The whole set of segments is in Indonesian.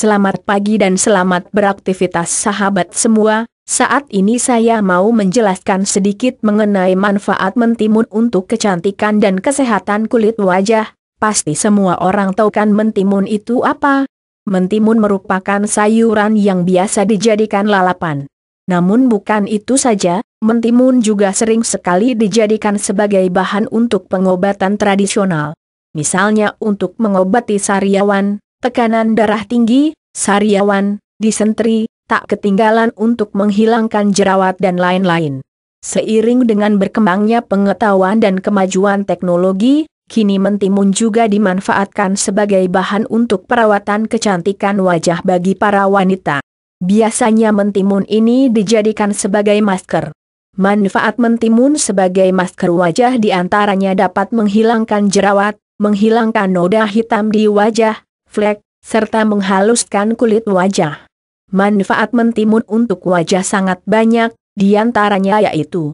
Selamat pagi dan selamat beraktivitas sahabat semua. Saat ini saya mau menjelaskan sedikit mengenai manfaat mentimun untuk kecantikan dan kesehatan kulit wajah. Pasti semua orang tahu kan mentimun itu apa? Mentimun merupakan sayuran yang biasa dijadikan lalapan. Namun bukan itu saja, mentimun juga sering sekali dijadikan sebagai bahan untuk pengobatan tradisional. Misalnya untuk mengobati sariawan, tekanan darah tinggi, sariawan, disentri, tak ketinggalan untuk menghilangkan jerawat dan lain-lain. Seiring dengan berkembangnya pengetahuan dan kemajuan teknologi, kini mentimun juga dimanfaatkan sebagai bahan untuk perawatan kecantikan wajah bagi para wanita. Biasanya mentimun ini dijadikan sebagai masker. Manfaat mentimun sebagai masker wajah diantaranya dapat menghilangkan jerawat, menghilangkan noda hitam di wajah, flek, serta menghaluskan kulit wajah. Manfaat mentimun untuk wajah sangat banyak, diantaranya yaitu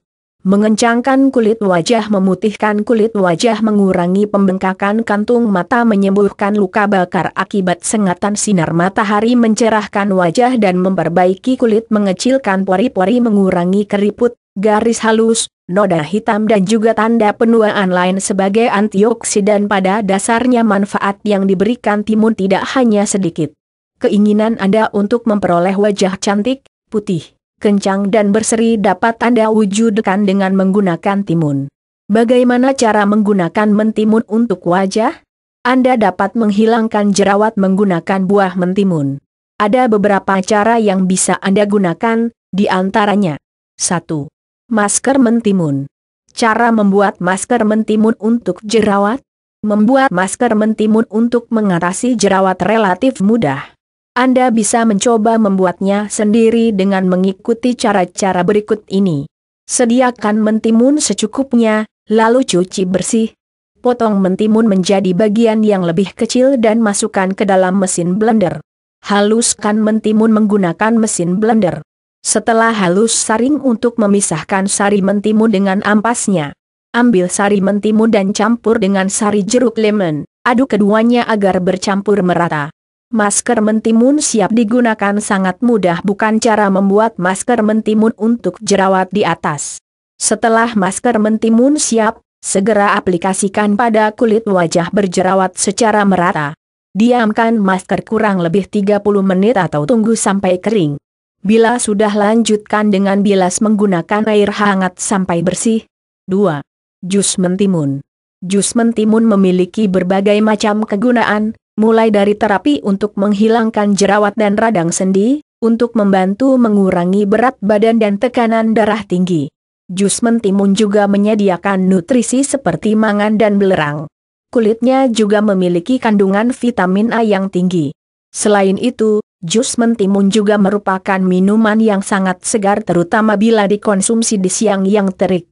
mengencangkan kulit wajah memutihkan kulit wajah mengurangi pembengkakan kantung mata menyembuhkan luka bakar akibat sengatan sinar matahari mencerahkan wajah dan memperbaiki kulit mengecilkan pori-pori mengurangi keriput, garis halus, noda hitam dan juga tanda penuaan lain sebagai antioksidan pada dasarnya manfaat yang diberikan timun tidak hanya sedikit. Keinginan Anda untuk memperoleh wajah cantik, putih, kencang dan berseri dapat Anda wujudkan dengan menggunakan timun. Bagaimana cara menggunakan mentimun untuk wajah? Anda dapat menghilangkan jerawat menggunakan buah mentimun. Ada beberapa cara yang bisa Anda gunakan, di antaranya. 1. Masker mentimun. Cara membuat masker mentimun untuk jerawat? Membuat masker mentimun untuk mengatasi jerawat relatif mudah. Anda bisa mencoba membuatnya sendiri dengan mengikuti cara-cara berikut ini. Sediakan mentimun secukupnya, lalu cuci bersih. Potong mentimun menjadi bagian yang lebih kecil dan masukkan ke dalam mesin blender. Haluskan mentimun menggunakan mesin blender. Setelah halus saring untuk memisahkan sari mentimu dengan ampasnya. Ambil sari mentimu dan campur dengan sari jeruk lemon. Aduk keduanya agar bercampur merata. Masker mentimun siap digunakan sangat mudah bukan cara membuat masker mentimun untuk jerawat di atas. Setelah masker mentimun siap, segera aplikasikan pada kulit wajah berjerawat secara merata. Diamkan masker kurang lebih 30 menit atau tunggu sampai kering. Bila sudah lanjutkan dengan bilas menggunakan air hangat sampai bersih. 2. Jus mentimun. Jus mentimun memiliki berbagai macam kegunaan, mulai dari terapi untuk menghilangkan jerawat dan radang sendi, untuk membantu mengurangi berat badan dan tekanan darah tinggi. Jus mentimun juga menyediakan nutrisi seperti mangan dan belerang. Kulitnya juga memiliki kandungan vitamin A yang tinggi. Selain itu, Jus mentimun juga merupakan minuman yang sangat segar terutama bila dikonsumsi di siang yang terik.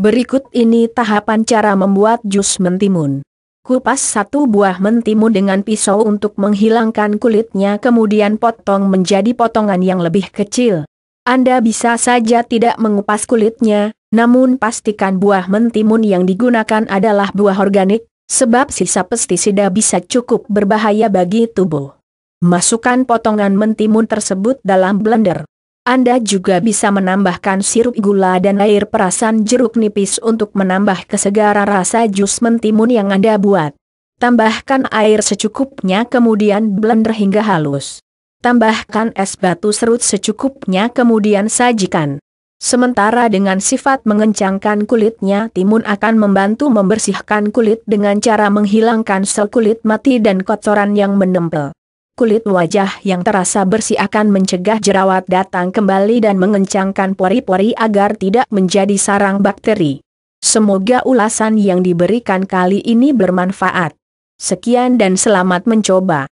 Berikut ini tahapan cara membuat jus mentimun. Kupas satu buah mentimun dengan pisau untuk menghilangkan kulitnya kemudian potong menjadi potongan yang lebih kecil. Anda bisa saja tidak mengupas kulitnya, namun pastikan buah mentimun yang digunakan adalah buah organik, sebab sisa pestisida bisa cukup berbahaya bagi tubuh. Masukkan potongan mentimun tersebut dalam blender. Anda juga bisa menambahkan sirup gula dan air perasan jeruk nipis untuk menambah kesegaran rasa jus mentimun yang Anda buat. Tambahkan air secukupnya kemudian blender hingga halus. Tambahkan es batu serut secukupnya kemudian sajikan. Sementara dengan sifat mengencangkan kulitnya timun akan membantu membersihkan kulit dengan cara menghilangkan sel kulit mati dan kotoran yang menempel kulit wajah yang terasa bersih akan mencegah jerawat datang kembali dan mengencangkan pori-pori agar tidak menjadi sarang bakteri. Semoga ulasan yang diberikan kali ini bermanfaat. Sekian dan selamat mencoba.